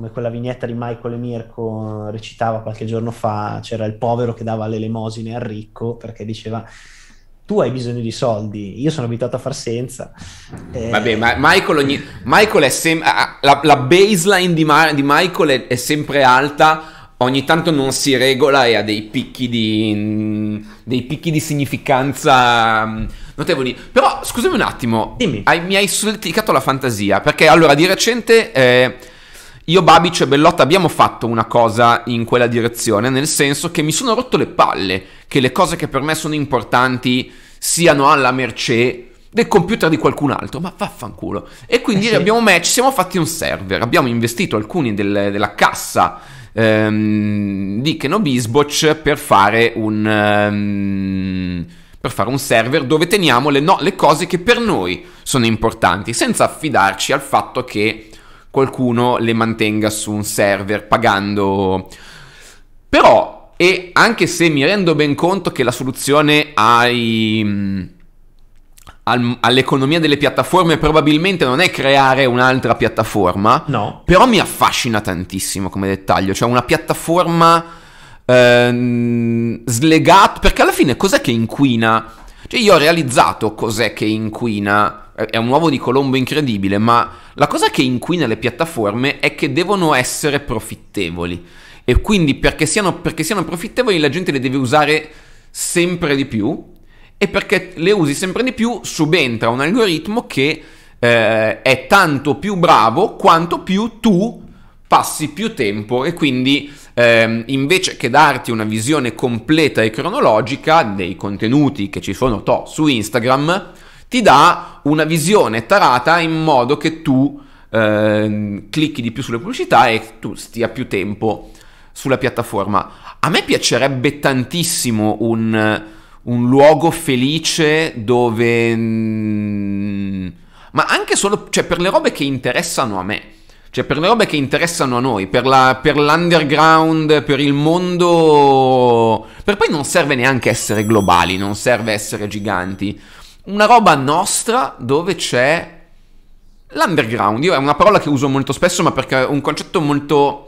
come quella vignetta di Michael e Mirko recitava qualche giorno fa, c'era il povero che dava l'elemosine al ricco perché diceva tu hai bisogno di soldi, io sono abituato a far senza. Eh... Vabbè, ma Michael, ogni... Michael è sempre... La, la, baseline di, Ma... di Michael è, è, sempre alta, ogni tanto non si regola e ha dei picchi di, dei picchi di significanza mm, notevoli. Però scusami un attimo, hai, mi hai solleticato la fantasia, perché allora di recente... Eh io, Babic e Bellotta abbiamo fatto una cosa in quella direzione, nel senso che mi sono rotto le palle che le cose che per me sono importanti siano alla mercé del computer di qualcun altro, ma vaffanculo. E quindi eh sì. abbiamo match, ci siamo fatti un server, abbiamo investito alcuni del, della cassa ehm, di Kenobisboch per fare un... Ehm, per fare un server dove teniamo le, no, le cose che per noi sono importanti, senza affidarci al fatto che qualcuno le mantenga su un server pagando. Però, e anche se mi rendo ben conto che la soluzione ai mm, all'economia delle piattaforme probabilmente non è creare un'altra piattaforma. No. Però mi affascina tantissimo come dettaglio. Cioè una piattaforma ehm, slegata. Perché alla fine cos'è che inquina? Cioè io ho realizzato cos'è che inquina eh, è un uovo di colombo incredibile, ma la cosa che inquina le piattaforme è che devono essere profittevoli. E quindi perché siano, perché siano profittevoli la gente le deve usare sempre di più e perché le usi sempre di più subentra un algoritmo che eh, è tanto più bravo quanto più tu passi più tempo e quindi ehm, invece che darti una visione completa e cronologica dei contenuti che ci sono to, su Instagram, ti dà una visione tarata in modo che tu eh, clicchi di più sulle pubblicità e tu stia più tempo sulla piattaforma. A me piacerebbe tantissimo un, un luogo felice dove... Mm, ma anche solo cioè, per le robe che interessano a me. Cioè, per le robe che interessano a noi, per, la, per, l'underground, per il mondo. Per poi non serve neanche essere globali, non serve essere giganti una roba nostra dove c'è l'underground. Io è una parola che uso molto spesso, ma perché è un concetto molto...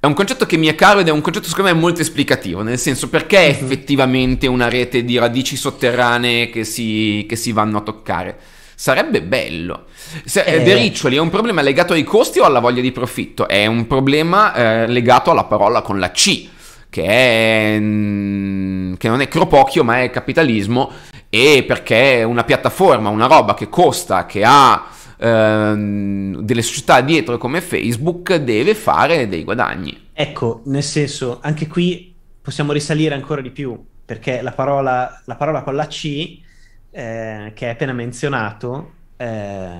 È un concetto che mi è caro ed è un concetto secondo me molto esplicativo, nel senso perché è mhm. effettivamente una rete di radici sotterranee che si, che si vanno a toccare. Sarebbe bello. Se, eh. De Riccioli è un problema legato ai costi o alla voglia di profitto? È un problema eh, legato alla parola con la C, che, è, mm, che non è cropocchio ma è capitalismo e perché una piattaforma, una roba che costa, che ha ehm, delle società dietro come Facebook, deve fare dei guadagni. Ecco, nel senso, anche qui possiamo risalire ancora di più, perché la parola, la parola con la C, eh, che hai appena menzionato, eh,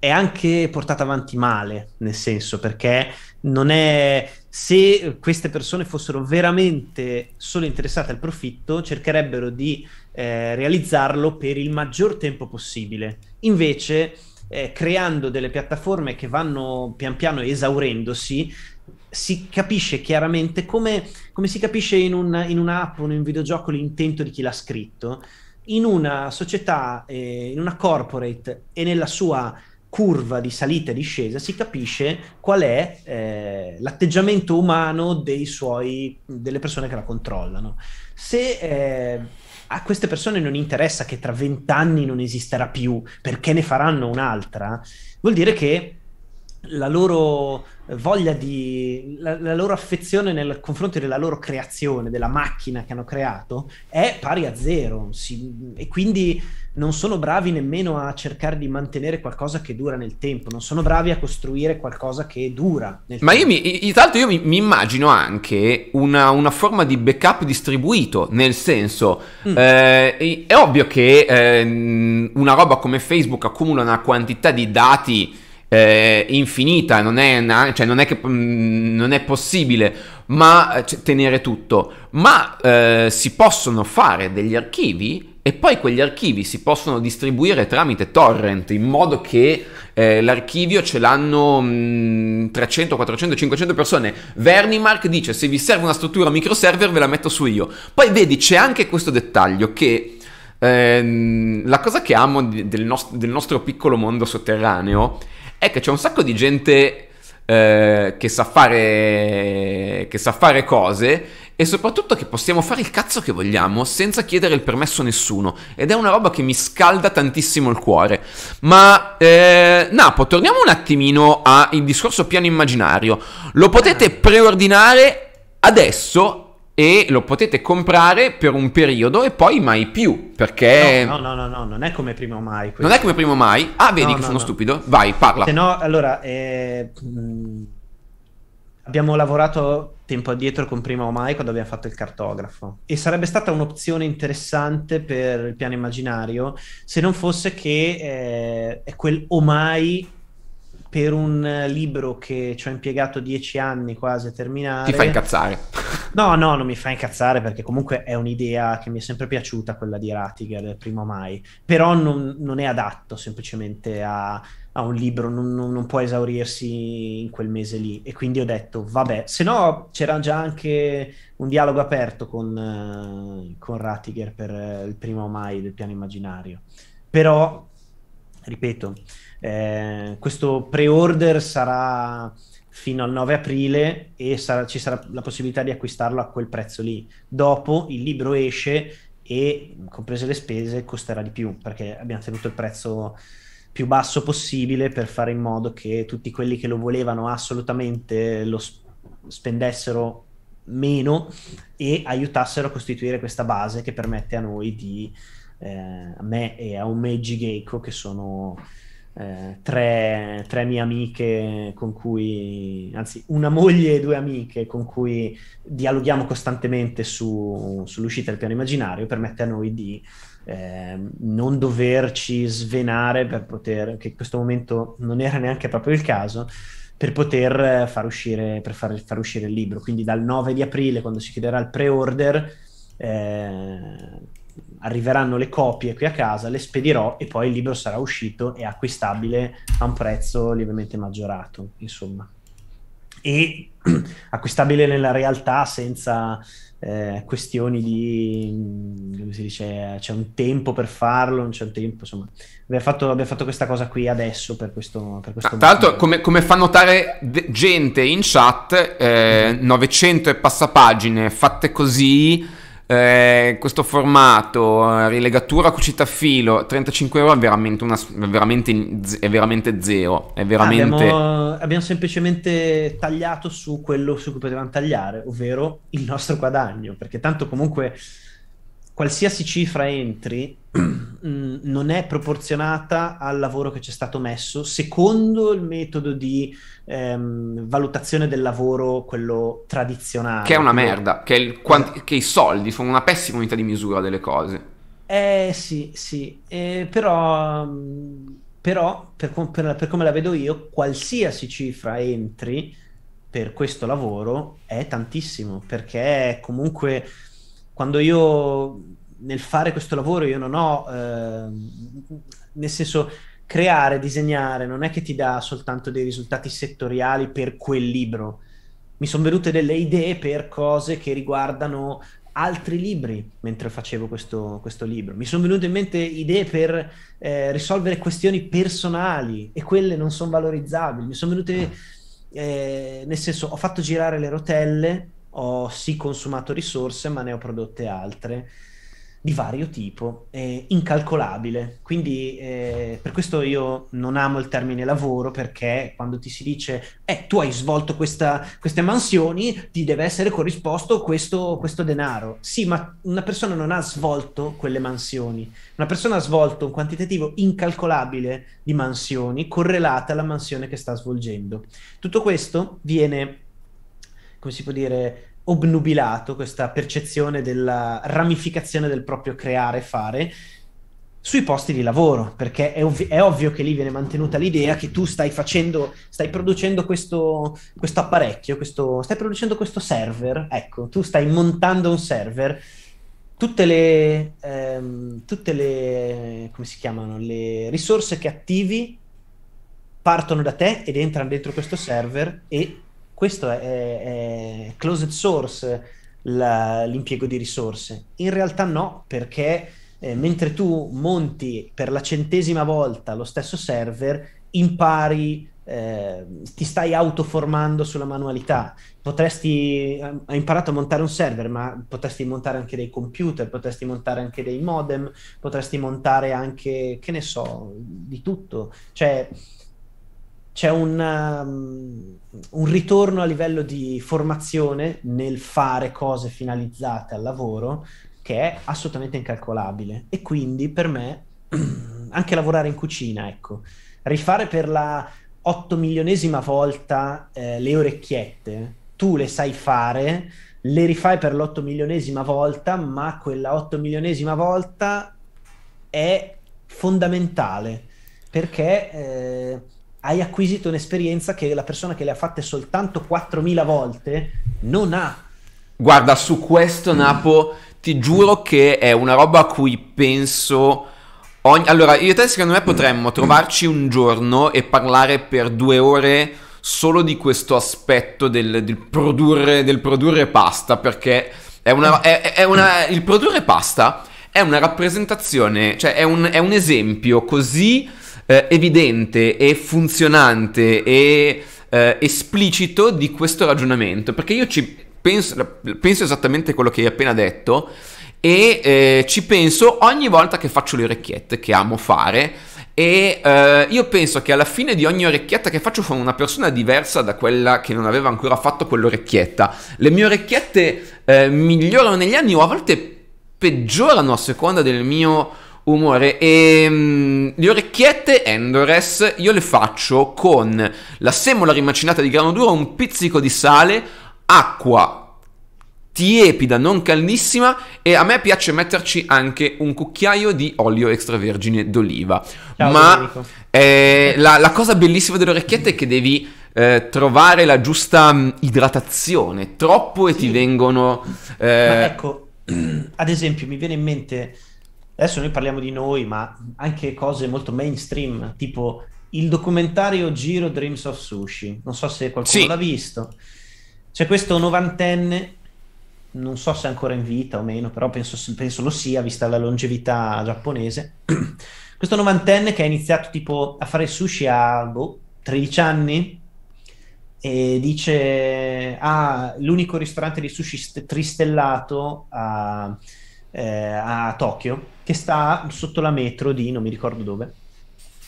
è anche portata avanti male, nel senso perché non è se queste persone fossero veramente solo interessate al profitto, cercherebbero di eh, realizzarlo per il maggior tempo possibile. Invece, eh, creando delle piattaforme che vanno pian piano esaurendosi, si capisce chiaramente come, come si capisce in, un, in un'app o in un videogioco l'intento di chi l'ha scritto. In una società, eh, in una corporate e nella sua curva di salita e discesa si capisce qual è eh, l'atteggiamento umano suoi, delle persone che la controllano. Se eh, a queste persone non interessa che tra vent'anni non esisterà più perché ne faranno un'altra, vuol dire che la loro voglia di la, la, loro affezione nel confronto della loro creazione, della macchina che hanno creato, è pari a zero. Si, e quindi non sono bravi nemmeno a cercare di mantenere qualcosa che dura nel tempo, non sono bravi a costruire qualcosa che dura. Nel Ma tempo. io mi, tra io mi, mi immagino anche una, una, forma di backup distribuito, nel senso, mm. eh, è ovvio che eh, una roba come Facebook accumula una quantità di dati eh, infinita, non è, una, cioè non, è che, mh, mm, non è possibile ma, eh, c- cioè, tenere tutto, ma eh, si possono fare degli archivi e poi quegli archivi si possono distribuire tramite torrent in modo che eh, l'archivio ce l'hanno mh, 300, 400, 500 persone. Vernimark dice se vi serve una struttura microserver ve la metto su io. Poi vedi c'è anche questo dettaglio che eh, la cosa che amo del, nost- del nostro piccolo mondo sotterraneo è eh, che c'è un sacco di gente eh, che, sa fare, che sa fare cose e soprattutto che possiamo fare il cazzo che vogliamo senza chiedere il permesso a nessuno ed è una roba che mi scalda tantissimo il cuore. Ma eh, Napo, torniamo un attimino al discorso piano immaginario. Lo potete eh. preordinare adesso e lo potete comprare per un periodo e poi mai più. Perché. No, no, no, no, non è come prima o mai. Non è come prima o mai. Ah, vedi che sono stupido. Vai, parla. Se no, allora. Eh, mm, abbiamo lavorato tempo addietro con prima o mai quando abbiamo fatto il cartografo. E sarebbe stata un'opzione interessante per il piano immaginario se non fosse che eh, è quel o mai per un eh, libro che ci ho impiegato dieci anni quasi a terminare. Ti fa incazzare? No, no, non mi fa incazzare perché comunque è un'idea che mi è sempre piaciuta, quella di Ratiger, prima primo mai. Però non, non è adatto semplicemente a, a un libro, non, non, può esaurirsi in quel mese lì. E quindi ho detto, vabbè, se no c'era già anche un dialogo aperto con, eh, con Ratiger per eh, il primo mai del piano immaginario. Però, ripeto eh, questo pre-order sarà fino al 9 aprile e sarà, ci sarà la possibilità di acquistarlo a quel prezzo lì. Dopo il libro esce e comprese le spese costerà di più perché abbiamo tenuto il prezzo più basso possibile per fare in modo che tutti quelli che lo volevano assolutamente lo spendessero meno e aiutassero a costituire questa base che permette a noi di eh, a me e a Omeggi Geiko che sono eh, tre, tre, mie amiche con cui, anzi una moglie e due amiche con cui dialoghiamo costantemente su, sull'uscita del piano immaginario, permette a noi di eh, non doverci svenare per poter, che in questo momento non era neanche proprio il caso, per poter far uscire, per far, far uscire il libro. Quindi dal 9 di aprile, quando si chiuderà il pre-order, eh, arriveranno le copie qui a casa, le spedirò e poi il libro sarà uscito e acquistabile a un prezzo lievemente maggiorato, insomma. E acquistabile nella realtà senza eh, questioni di, mm, come si dice, c'è un tempo per farlo, non c'è un tempo, insomma. Abbiamo fatto, abbiamo fatto questa cosa qui adesso per questo... Per questo tra l'altro, come, come, fa notare gente in chat, eh, mm-hmm. 900 e passapagine fatte così eh, questo formato, eh, rilegatura, cucita a filo, 35 euro è veramente, una, veramente, è veramente zero. È ah, veramente... Abbiamo, abbiamo, semplicemente tagliato su quello su cui potevamo tagliare, ovvero il nostro guadagno, perché tanto comunque qualsiasi cifra entri Mm, non è proporzionata al lavoro che ci è stato messo secondo il metodo di ehm, valutazione del lavoro, quello tradizionale. Che è una merda, che, il, quanti, eh. che i soldi sono una pessima unità di misura delle cose. Eh sì, sì, eh, però, mm, però per, per, per come la vedo io, qualsiasi cifra entri per questo lavoro è tantissimo, perché comunque quando io nel fare questo lavoro io non ho, ehm, nel senso, creare, disegnare non è che ti dà soltanto dei risultati settoriali per quel libro. Mi sono venute delle idee per cose che riguardano altri libri mentre facevo questo, questo libro. Mi sono venute in mente idee per eh, risolvere questioni personali e quelle non sono valorizzabili. Mi sono venute, eh, nel senso, ho fatto girare le rotelle, ho sì consumato risorse, ma ne ho prodotte altre di vario tipo, eh, incalcolabile. Quindi eh, per questo io non amo il termine lavoro perché quando ti si dice eh, tu hai svolto questa, queste mansioni ti deve essere corrisposto questo, questo denaro. Sì, ma una persona non ha svolto quelle mansioni. Una persona ha svolto un quantitativo incalcolabile di mansioni correlate alla mansione che sta svolgendo. Tutto questo viene, come si può dire, obnubilato questa percezione della ramificazione del proprio creare e fare sui posti di lavoro, perché è, ovvi- è, ovvio che lì viene mantenuta l'idea che tu stai facendo, stai producendo questo, questo apparecchio, questo, stai producendo questo server, ecco, tu stai montando un server, tutte le, ehm, tutte le, come si chiamano, le risorse che attivi partono da te ed entrano dentro questo server e questo è, è closed source la, l'impiego di risorse. In realtà no, perché eh, mentre tu monti per la centesima volta lo stesso server, impari, eh, ti stai autoformando sulla manualità. Potresti, eh, hai imparato a montare un server, ma potresti montare anche dei computer, potresti montare anche dei modem, potresti montare anche, che ne so, di tutto. Cioè, c'è un, um, un, ritorno a livello di formazione nel fare cose finalizzate al lavoro che è assolutamente incalcolabile e quindi per me anche lavorare in cucina, ecco, rifare per la 8 milionesima volta eh, le orecchiette, tu le sai fare, le rifai per l'8 milionesima volta, ma quella 8 milionesima volta è fondamentale perché... Eh, hai acquisito un'esperienza che la persona che le ha fatte soltanto 4.000 volte non ha. Guarda, su questo Napo ti giuro che è una roba a cui penso... Ogni... Allora, io e te secondo me potremmo trovarci un giorno e parlare per due ore solo di questo aspetto del, del, produrre, del produrre, pasta, perché è una, è, è una, il produrre pasta è una rappresentazione, cioè è un, è un esempio così eh, evidente e funzionante e eh, esplicito di questo ragionamento, perché io ci penso, penso esattamente quello che hai appena detto e eh, ci penso ogni volta che faccio le orecchiette, che amo fare, e eh, io penso che alla fine di ogni orecchietta che faccio sono una persona diversa da quella che non aveva ancora fatto quell'orecchietta. Le mie orecchiette eh, migliorano negli anni o a volte peggiorano a seconda del mio umore. E ehm, mh, le orecchiette Endores io le faccio con la semola rimacinata di grano duro, un pizzico di sale, acqua tiepida, non caldissima e a me piace metterci anche un cucchiaio di olio extravergine d'oliva. Ciao, Ma eh, la, la, cosa bellissima delle orecchiette è che devi eh, trovare la giusta mm, idratazione, troppo e sì. ti vengono... Eh... ecco, ad esempio mi viene in mente adesso noi parliamo di noi, ma anche cose molto mainstream, tipo il documentario Giro Dreams of Sushi. Non so se qualcuno sì. l'ha visto. C'è questo novantenne, non so se è ancora in vita o meno, però penso, penso lo sia, vista la longevità giapponese. questo novantenne che ha iniziato tipo a fare sushi a boh, 13 anni e dice ah l'unico ristorante di sushi st- tristellato a... Uh, eh, a Tokyo, che sta sotto la metro di non mi ricordo dove.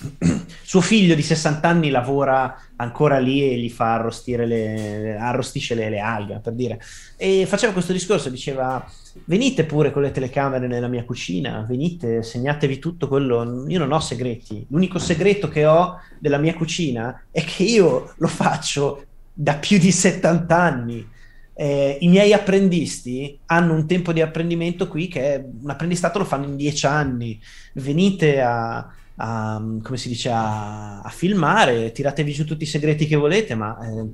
Suo figlio di 60 anni lavora ancora lì e gli fa arrostire le, arrostisce le, le alghe, per dire. E faceva questo discorso, diceva venite pure con le telecamere nella mia cucina, venite, segnatevi tutto quello, io non ho segreti, l'unico segreto che ho della mia cucina è che io lo faccio da più di 70 anni eh, i miei apprendisti hanno un tempo di apprendimento qui che è, un apprendistato lo fanno in dieci anni. Venite a, a come si dice, a, a, filmare, tiratevi giù tutti i segreti che volete, ma eh,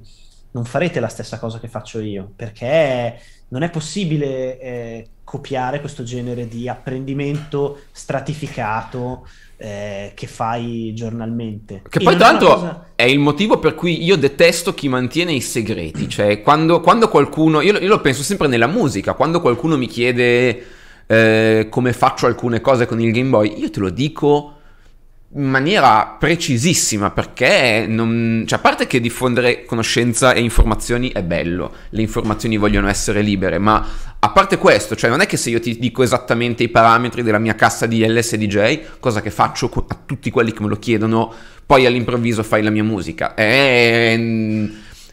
non farete la stessa cosa che faccio io, perché non è possibile eh, copiare questo genere di apprendimento stratificato eh, che fai giornalmente. Che poi tanto è, cosa... è, il motivo per cui io detesto chi mantiene i segreti, cioè quando, quando qualcuno, io, io lo penso sempre nella musica, quando qualcuno mi chiede... Eh, come faccio alcune cose con il Game Boy, io te lo dico in maniera precisissima perché non, cioè, a parte che diffondere conoscenza e informazioni è bello, le informazioni vogliono essere libere, ma a parte questo, cioè non è che se io ti dico esattamente i parametri della mia cassa di LSDJ, cosa che faccio a tutti quelli che me lo chiedono, poi all'improvviso fai la mia musica. È,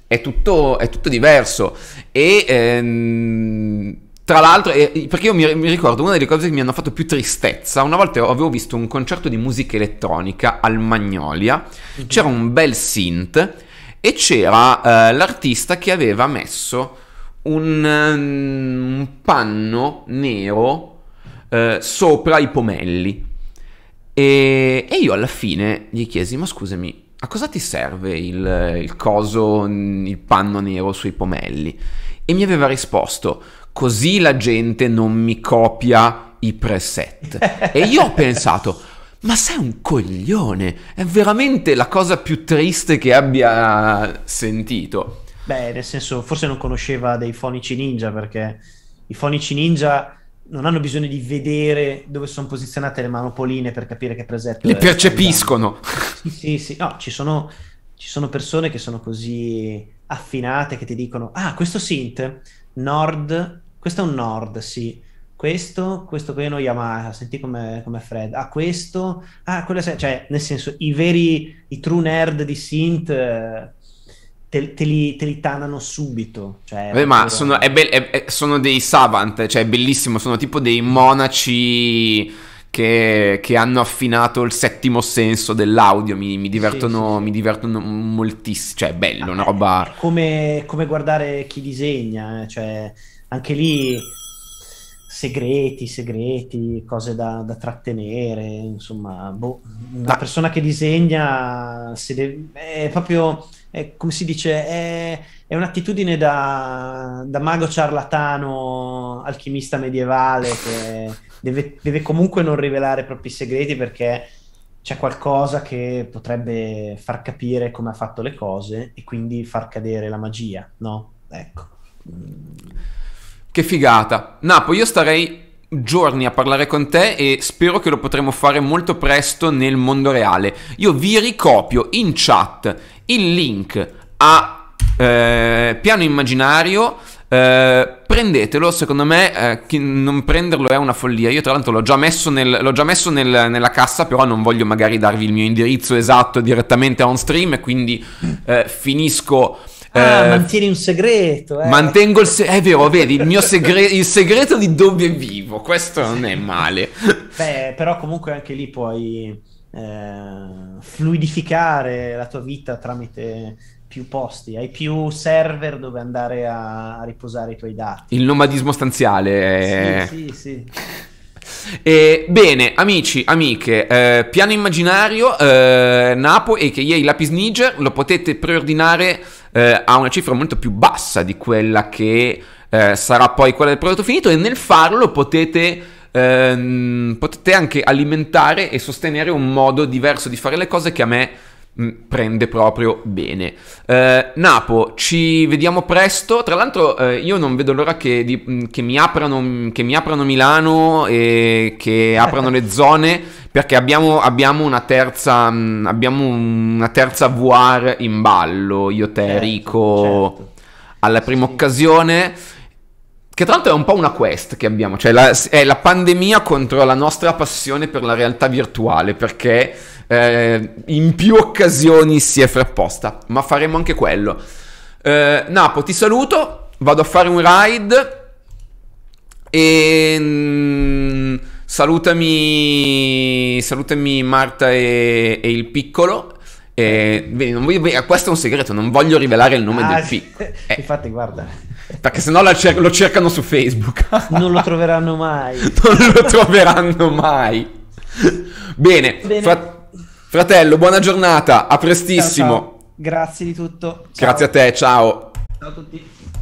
è, tutto, è tutto, diverso e ehm, tra l'altro, perché io mi, ricordo una delle cose che mi hanno fatto più tristezza, una volta avevo visto un concerto di musica elettronica al Magnolia, mm-hmm. c'era un bel synth e c'era eh, l'artista che aveva messo un, ehm, un panno nero eh, sopra i pomelli. E, e, io alla fine gli chiesi, ma scusami, a cosa ti serve il, il coso, il panno nero sui pomelli? E mi aveva risposto, così la gente non mi copia i preset. e io ho pensato, ma sei un coglione, è veramente la cosa più triste che abbia sentito. Beh, nel senso, forse non conosceva dei fonici ninja perché i fonici ninja non hanno bisogno di vedere dove sono posizionate le manopoline per capire che preset. Li percepiscono. Sì, sì, no, ci sono ci sono persone che sono così affinate che ti dicono, ah, questo synth, Nord, questo è un Nord, sì, questo, questo qui è uno Yamaha, senti come è Fred, ah questo, ah quello, cioè nel senso i veri, i true nerd di synth eh, te, te, li, te li, tanano subito. Cioè, Beh, ma sono, è be- è, sono dei savant, cioè bellissimo, sono tipo dei monaci che, che, hanno affinato il settimo senso dell'audio. Mi, mi, divertono, sì, sì, mi divertono, moltissimo. Cioè, è bello, ah, una roba. Eh, come, come, guardare chi disegna, eh, cioè, anche lì segreti, segreti, cose da, da trattenere, insomma, boh, una ah. persona che disegna deve, è proprio, è, come si dice, è, è un'attitudine da, da mago ciarlatano, alchimista medievale che deve, deve comunque non rivelare i propri segreti perché c'è qualcosa che potrebbe far capire come ha fatto le cose e quindi far cadere la magia, no? Ecco. Che figata. Napo, io starei giorni a parlare con te e spero che lo potremo fare molto presto nel mondo reale. Io vi ricopio in chat il link a eh, Piano Immaginario eh, prendetelo, secondo me eh, non prenderlo è una follia. Io tra l'altro l'ho già messo, nel, l'ho già messo nel, nella cassa, però non voglio magari darvi il mio indirizzo esatto direttamente on stream, quindi eh, finisco... Ah, eh, mantieni un segreto. Eh. Mantengo il segreto. È vero, vedi, il mio segreto, il segreto di dove vivo, questo non è male. Beh, però comunque anche lì puoi fluidificare la tua vita tramite più posti, hai più server dove andare a, riposare i tuoi dati. Il nomadismo stanziale. È... Sì, sì, sì. Eh, bene, amici, amiche, eh, piano immaginario, eh, Napo e che Lapis Niger lo potete preordinare eh, a una cifra molto più bassa di quella che eh, sarà poi quella del prodotto finito e nel farlo potete, ehm, potete anche alimentare e sostenere un modo diverso di fare le cose che a me Mm, prende proprio bene. Eh, Napo, ci vediamo presto. Tra l'altro, eh, io non vedo l'ora che, di, mm, che, mi aprano, che, mi aprano, Milano e che aprano le zone perché abbiamo, abbiamo, una terza, mm, abbiamo una terza VR in ballo. Io, te, certo, Rico, certo. alla prima sì. occasione. Che tra l'altro è un po' una quest che abbiamo, cioè la, è la pandemia contro la nostra passione per la realtà virtuale, perché eh, in più occasioni si è frapposta, ma faremo anche quello. Eh, Napo, ti saluto, vado a fare un ride e mm, salutami, salutami Marta e, e il piccolo. Eh, voglio, questo è un segreto, non voglio rivelare il nome ah, del picco. Eh. Infatti, guarda. Perché sennò cer- lo cercano su Facebook. non lo troveranno mai. non lo troveranno mai. Bene, Bene. Fra- fratello, buona giornata, a prestissimo. Ciao, ciao. Grazie di tutto. Ciao. Grazie a te, ciao. Ciao a tutti.